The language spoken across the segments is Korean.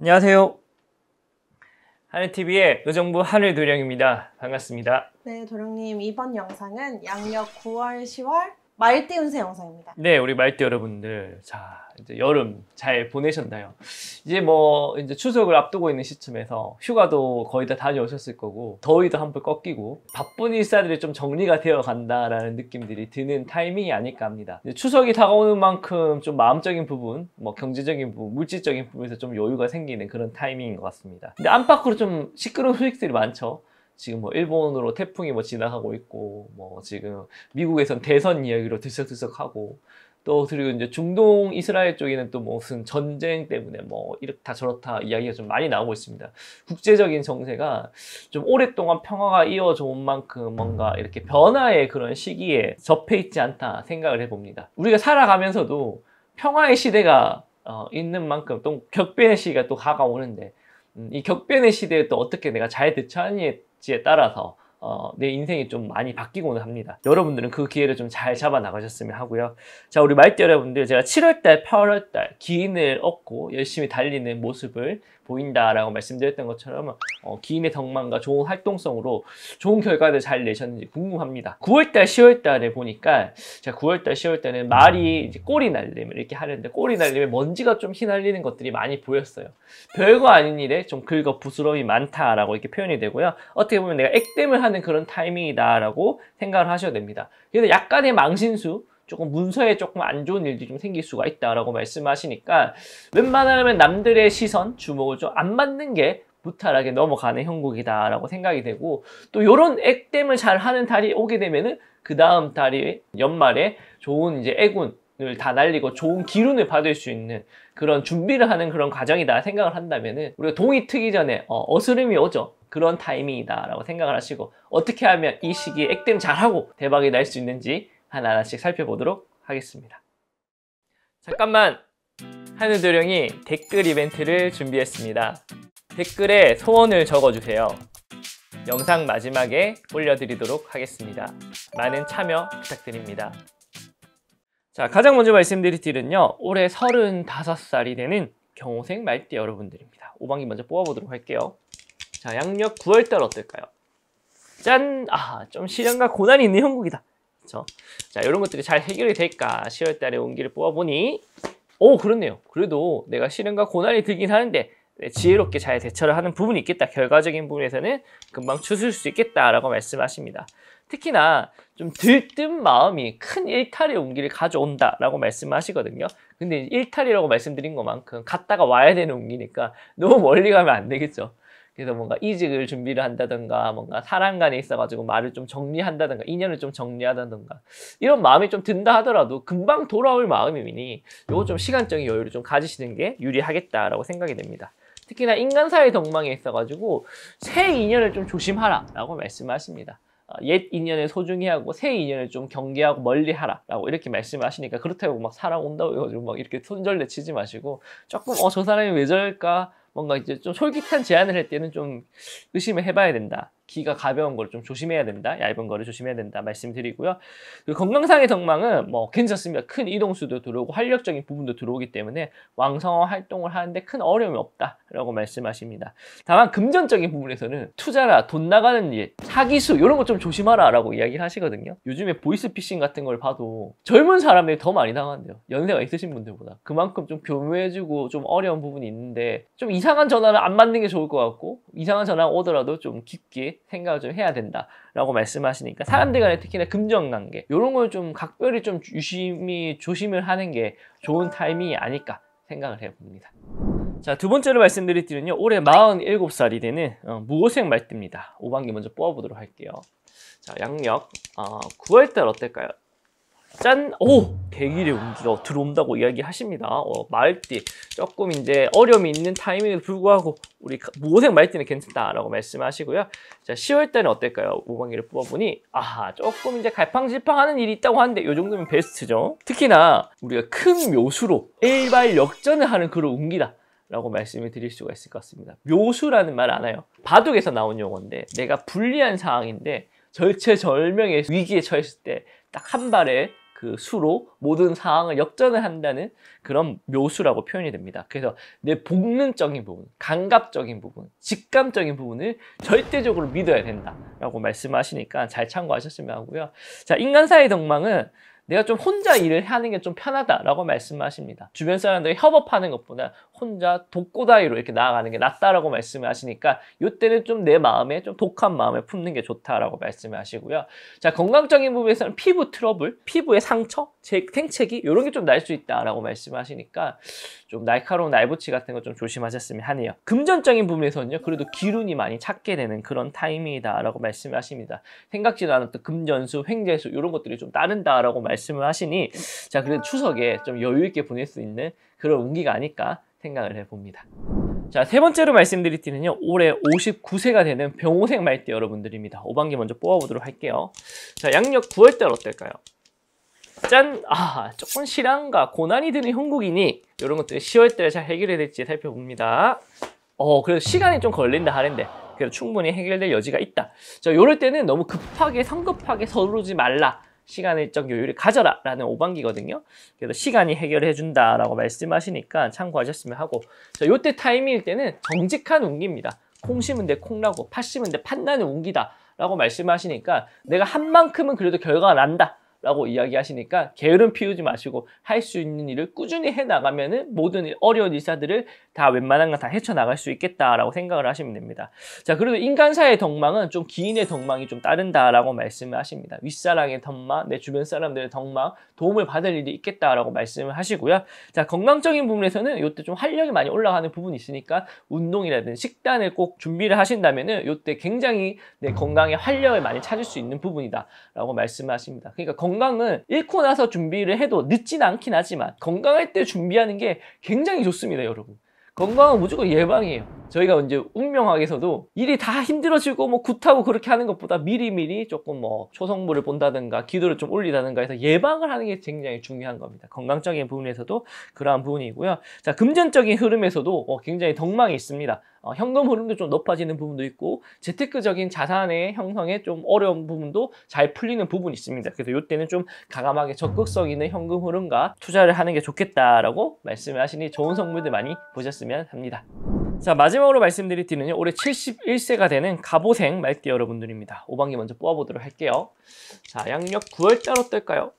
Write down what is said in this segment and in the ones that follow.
안녕하세요. 하늘TV의 의정부 하늘도령입니다. 반갑습니다. 네, 도령님 이번 영상은 양력 9월, 10월 말띠 운세 영상입니다. 네, 우리 말띠 여러분들. 자, 이제 여름 잘 보내셨나요? 이제 뭐, 이제 추석을 앞두고 있는 시점에서 휴가도 거의 다 다녀오셨을 거고, 더위도 한풀 꺾이고, 바쁜 일사들이 좀 정리가 되어 간다라는 느낌들이 드는 타이밍이 아닐까 합니다. 추석이 다가오는 만큼 좀 마음적인 부분, 뭐 경제적인 부분, 물질적인 부분에서 좀 여유가 생기는 그런 타이밍인 것 같습니다. 근데 안팎으로 좀 시끄러운 소식들이 많죠. 지금 뭐 일본으로 태풍이 뭐 지나가고 있고 뭐 지금 미국에선 대선 이야기로 들썩들썩하고 또 그리고 이제 중동 이스라엘 쪽에는 또 무슨 전쟁 때문에 뭐 이렇다 저렇다 이야기가 좀 많이 나오고 있습니다. 국제적인 정세가 좀 오랫동안 평화가 이어져 온 만큼 뭔가 이렇게 변화의 그런 시기에 접해 있지 않다 생각을 해봅니다. 우리가 살아가면서도 평화의 시대가 어, 있는 만큼 또 격변의 시기가 또가가오는데 음, 이 격변의 시대에 또 어떻게 내가 잘 대처하느냐에 지에 따라서 어, 내 인생이 좀 많이 바뀌곤 합니다. 여러분들은 그 기회를 좀 잘 잡아 나가셨으면 하고요. 자, 우리 말띠 여러분들 제가 7월달, 8월달 기인을 얻고 열심히 달리는 모습을 보인다라고 말씀드렸던 것처럼 어, 기인의 덕망과 좋은 활동성으로 좋은 결과를 잘 내셨는지 궁금합니다. 9월달, 10월달에 보니까 제 9월달, 10월달에는 말이 이제 꼬리 날림 이렇게 하는데 꼬리 날림에 먼지가 좀 휘날리는 것들이 많이 보였어요. 별거 아닌 일에 좀 긁어 부스러움이 많다라고 이렇게 표현이 되고요. 어떻게 보면 내가 액땜을 하는 그런 타이밍이다라고 생각을 하셔야 됩니다. 그래서 약간의 망신수 조금 문서에 조금 안 좋은 일들이 좀 생길 수가 있다라고 말씀하시니까 웬만하면 남들의 시선, 주목을 좀안 받는 게 무탈하게 넘어가는 형국이다라고 생각이 되고 또 이런 액땜을 잘 하는 달이 오게 되면은 그 다음 달이 연말에 좋은 이제 애군 을다 날리고 좋은 기운을 받을 수 있는 그런 준비를 하는 그런 과정이다 생각을 한다면은 우리가 동이 트기 전에 어, 스름이 오죠 그런 타이밍이다라고 생각을 하시고 어떻게 하면 이 시기에 액땜 잘하고 대박이 날 수 있는지 하나하나씩 살펴보도록 하겠습니다. 잠깐만! 하늘도령이 댓글 이벤트를 준비했습니다. 댓글에 소원을 적어주세요. 영상 마지막에 올려드리도록 하겠습니다. 많은 참여 부탁드립니다. 자, 가장 먼저 말씀드릴 딜은요. 올해 35살이 되는 경호생 말띠 여러분들입니다. 5방기 먼저 뽑아보도록 할게요. 자, 양력 9월달 어떨까요? 짠! 아, 좀 시련과 고난이 있는 형국이다. 그렇죠? 자, 이런 것들이 잘 해결이 될까? 10월 달에 온기를 뽑아보니 오, 그렇네요. 그래도 내가 시련과 고난이 들긴 하는데 네, 지혜롭게 잘 대처를 하는 부분이 있겠다. 결과적인 부분에서는 금방 추스수 있겠다라고 말씀하십니다. 특히나 좀 들뜬 마음이 큰 일탈의 운기를 가져온다라고 말씀하시거든요. 근데 일탈이라고 말씀드린 것만큼 갔다가 와야 되는 운기니까 너무 멀리 가면 안 되겠죠. 그래서 뭔가 이직을 준비를 한다든가 뭔가 사람 간에 있어가지고 말을 좀 정리한다든가 인연을 좀 정리하다든가 이런 마음이 좀 든다 하더라도 금방 돌아올 마음이니 요거 좀 시간적인 여유를 좀 가지시는 게 유리하겠다라고 생각이 됩니다. 특히나 인간사의 덕망에 있어가지고 새 인연을 좀 조심하라 라고 말씀하십니다. 어, 옛 인연을 소중히 하고 새 인연을 좀 경계하고 멀리하라 라고 이렇게 말씀하시니까 그렇다고 막 사랑 온다고 해가지고 막 이렇게 손절내 치지 마시고 조금 어 저 사람이 왜 저럴까 뭔가 이제 좀 솔깃한 제안을 할 때는 좀 의심을 해봐야 된다. 기가 가벼운 걸 좀 조심해야 된다. 얇은 거를 조심해야 된다. 말씀드리고요. 건강상의 덕망은 뭐 괜찮습니다. 큰 이동수도 들어오고 활력적인 부분도 들어오기 때문에 왕성한 활동을 하는데 큰 어려움이 없다라고 말씀하십니다. 다만 금전적인 부분에서는 투자라 돈 나가는 일, 사기수 이런 거 좀 조심하라라고 이야기를 하시거든요. 요즘에 보이스피싱 같은 걸 봐도 젊은 사람들이 더 많이 당한대요. 연세가 있으신 분들보다 그만큼 좀 교묘해지고 좀 어려운 부분이 있는데 좀 이상한 전화를 안 받는 게 좋을 것 같고 이상한 전화 오더라도 좀 깊게 생각을 좀 해야 된다라고 말씀하시니까 사람들 간에 특히나 금전 관계 이런 걸 좀 각별히 좀 유심히 조심을 하는 게 좋은 타이밍이 아닐까 생각을 해봅니다. 자, 두 번째로 말씀드릴 때는요 올해 47살이 되는 어, 무고생 말띠입니다. 5반기 먼저 뽑아보도록 할게요. 자, 양력 어, 9월달 어떨까요? 짠! 오! 대길의 운기가 들어온다고 이야기하십니다. 어, 말띠 조금 이제 어려움이 있는 타이밍에도 불구하고 우리 무호생 말띠는 괜찮다라고 말씀하시고요. 자 10월달은 어떨까요? 우방기를 뽑아보니 아하 조금 이제 갈팡질팡하는 일이 있다고 하는데 요 정도면 베스트죠. 특히나 우리가 큰 묘수로 일발 역전을 하는 그런 운기다. 라고 말씀을 드릴 수가 있을 것 같습니다. 묘수라는 말아나요 바둑에서 나온 용어인데 내가 불리한 상황인데 절체절명의 위기에 처했을 때 딱한 발에 그 수로 모든 상황을 역전을 한다는 그런 묘수라고 표현이 됩니다. 그래서 내 복능적인 부분, 감각적인 부분, 직감적인 부분을 절대적으로 믿어야 된다라고 말씀하시니까 잘 참고하셨으면 하고요. 자, 인간사의 덕망은 내가 좀 혼자 일을 하는 게 좀 편하다라고 말씀하십니다. 주변 사람들이 협업하는 것보다 혼자 독고다이로 이렇게 나아가는 게 낫다라고 말씀 하시니까 이때는 좀 내 마음에 좀 독한 마음에 품는 게 좋다라고 말씀 하시고요. 자 건강적인 부분에서는 피부 트러블, 피부의 상처, 생채기 이런 게 좀 날 수 있다라고 말씀하시니까 좀 날카로운 날붙이 같은 거 좀 조심하셨으면 하네요. 금전적인 부분에서는요. 그래도 기운이 많이 찾게 되는 그런 타이밍이다라고 말씀하십니다. 생각지도 않았던 금전수, 횡재수 이런 것들이 좀 따른다라고 말씀을 하시니 자 그래도 추석에 좀 여유 있게 보낼 수 있는 그런 운기가 아닐까 생각을 해봅니다. 자, 세 번째로 말씀드릴 때는요 올해 59세가 되는 병호생 말띠 여러분들입니다. 5반기 먼저 뽑아보도록 할게요. 자, 양력 9월달 어떨까요? 짠! 아, 조금 실한가 고난이 드는 형국이니 이런 것들을 10월 달에 잘 해결해야 될지 살펴봅니다. 어, 그래서 시간이 좀 걸린다 하는데 그래도 충분히 해결될 여지가 있다. 자, 요럴 때는 너무 급하게 성급하게 서두르지 말라. 시간일적 요율을 가져라 라는 오반기거든요 그래서 시간이 해결해 준다 라고 말씀하시니까 참고하셨으면 하고 자, 요때 타이밍일 때는 정직한 운기입니다 콩 심은 데 콩나고 팥 심은 데 팥나는 운기다 라고 말씀하시니까 내가 한 만큼은 그래도 결과가 난다 라고 이야기하시니까 게으름 피우지 마시고 할 수 있는 일을 꾸준히 해나가면 은 모든 어려운 일사들을 다 웬만한 건다 헤쳐나갈 수 있겠다라고 생각을 하시면 됩니다. 자 그리고 인간사의 덕망은 좀 기인의 덕망이 좀 따른다라고 말씀을 하십니다. 윗사랑의 덕망, 내 주변 사람들의 덕망, 도움을 받을 일이 있겠다라고 말씀을 하시고요. 자 건강적인 부분에서는 이때 좀 활력이 많이 올라가는 부분이 있으니까 운동이라든지 식단을 꼭 준비를 하신다면 은 이때 굉장히 내 건강에 활력을 많이 찾을 수 있는 부분이다라고 말씀을 하십니다. 그러니까 건강 건강은 잃고 나서 준비를 해도 늦진 않긴 하지만 건강할 때 준비하는 게 굉장히 좋습니다 여러분 건강은 무조건 예방이에요 저희가 이제 운명학에서도 일이 다 힘들어지고 뭐 굿하고 그렇게 하는 것보다 미리미리 조금 뭐 초성물을 본다든가 기도를 좀 올리다든가 해서 예방을 하는 게 굉장히 중요한 겁니다. 건강적인 부분에서도 그러한 부분이고요. 자, 금전적인 흐름에서도 어, 굉장히 덕망이 있습니다. 어, 현금 흐름도 좀 높아지는 부분도 있고 재테크적인 자산의 형성에 좀 어려운 부분도 잘 풀리는 부분이 있습니다. 그래서 이때는 좀 가감하게 적극성 있는 현금 흐름과 투자를 하는 게 좋겠다라고 말씀을 하시니 좋은 성물들 많이 보셨으면 합니다. 자 마지막으로 말씀드릴 띠는요 올해 71세가 되는 갑오생 말띠 여러분들입니다 5방기 먼저 뽑아보도록 할게요 자 양력 9월달 어떨까요?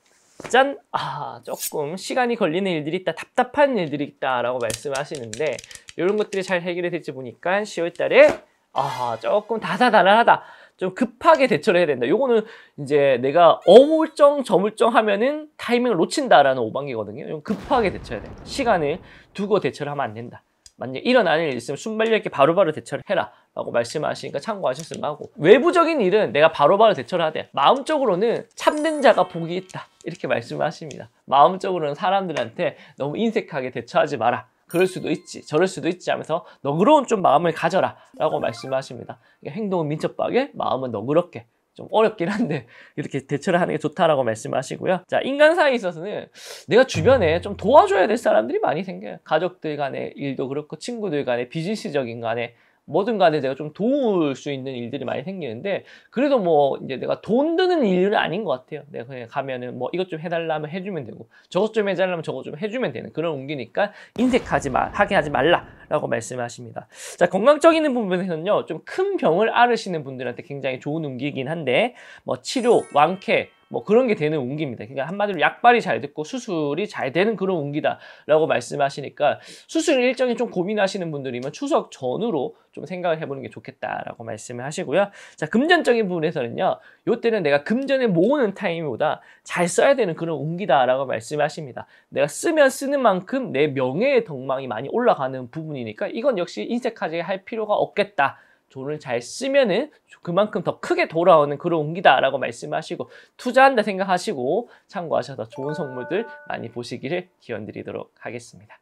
짠! 아 조금 시간이 걸리는 일들이 있다 답답한 일들이 있다 라고 말씀하시는데 이런 것들이 잘 해결이 될지 보니까 10월달에 아 조금 다사다난하다 좀 급하게 대처를 해야 된다 요거는 이제 내가 어물쩡 저물쩡 하면은 타이밍을 놓친다라는 5방기거든요 급하게 대처해야 된다 시간을 두고 대처를 하면 안 된다 만약 이런 안는일 있으면 순발력 있게 바로바로 대처를 해라 라고 말씀하시니까 참고하셨으면 하고 외부적인 일은 내가 바로바로 대처를 하되 마음적으로는 참는 자가 복이 있다 이렇게 말씀을 하십니다 마음적으로는 사람들한테 너무 인색하게 대처하지 마라 그럴 수도 있지 저럴 수도 있지 하면서 너그러운 좀 마음을 가져라 라고 말씀하십니다 행동은 민첩하게 마음은 너그럽게 좀 어렵긴 한데 이렇게 대처를 하는 게 좋다라고 말씀하시고요. 자, 인간 사이에 있어서는 내가 주변에 좀 도와줘야 될 사람들이 많이 생겨요. 가족들 간의 일도 그렇고 친구들 간의 비즈니스적인 간의 뭐든 간에 내가 좀 도울 수 있는 일들이 많이 생기는데 그래도 뭐 이제 내가 돈 드는 일은 아닌 것 같아요. 내가 그냥 가면은 뭐 이것 좀 해달라면 해주면 되고 저것 좀 해달라면 저것 좀 해주면 되는 그런 운기니까 인색하지 마, 하게 하지 말라라고 말씀하십니다. 자 건강적인 부분에서는요 좀 큰 병을 앓으시는 분들한테 굉장히 좋은 운기이긴 한데 뭐 치료, 완쾌 뭐 그런 게 되는 운기입니다. 그러니까 한마디로 약발이 잘 듣고 수술이 잘 되는 그런 운기다라고 말씀하시니까 수술 일정이 좀 고민하시는 분들이면 추석 전으로 좀 생각을 해보는 게 좋겠다라고 말씀을 하시고요. 자, 금전적인 부분에서는요. 요때는 내가 금전에 모으는 타이밍보다잘 써야 되는 그런 운기다라고 말씀하십니다. 내가 쓰면 쓰는 만큼 내 명예의 덕망이 많이 올라가는 부분이니까 이건 역시 인색하게 할 필요가 없겠다. 돈을 잘 쓰면은 그만큼 더 크게 돌아오는 그런 운기다라고 말씀하시고 투자한다 생각하시고 참고하셔서 좋은 성물들 많이 보시기를 기원드리도록 하겠습니다.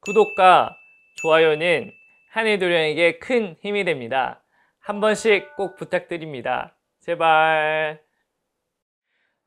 구독과 좋아요는 한해도령에게 큰 힘이 됩니다. 한 번씩 꼭 부탁드립니다. 제발.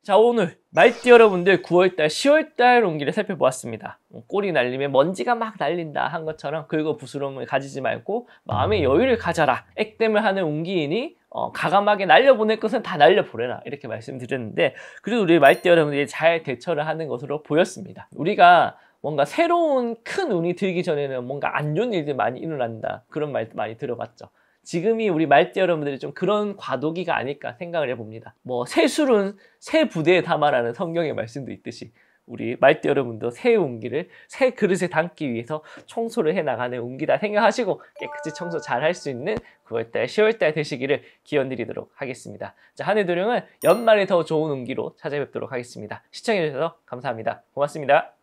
자 오늘 말띠 여러분들 9월달 10월달 온기를 살펴보았습니다. 꼬리 날리면 먼지가 막 날린다 한 것처럼 긁어 부스러움을 가지지 말고 마음의 여유를 가져라. 액땜을 하는 온기인이 어, 가감하게 날려보낼 것은 다 날려보내라 이렇게 말씀드렸는데 그래도 우리 말띠 여러분들이 잘 대처를 하는 것으로 보였습니다. 우리가 뭔가 새로운 큰 운이 들기 전에는 뭔가 안 좋은 일들이 많이 일어난다 그런 말 많이 들어봤죠. 지금이 우리 말띠 여러분들이 좀 그런 과도기가 아닐까 생각을 해봅니다. 뭐 새술은 새 부대에 담아라는 성경의 말씀도 있듯이 우리 말띠 여러분도 새 운기를 새 그릇에 담기 위해서 청소를 해나가는 운기다 생각하시고 깨끗이 청소 잘 할 수 있는 9월달, 10월달 되시기를 기원드리도록 하겠습니다. 자, 한해 도령은 연말에 더 좋은 운기로 찾아뵙도록 하겠습니다. 시청해주셔서 감사합니다. 고맙습니다.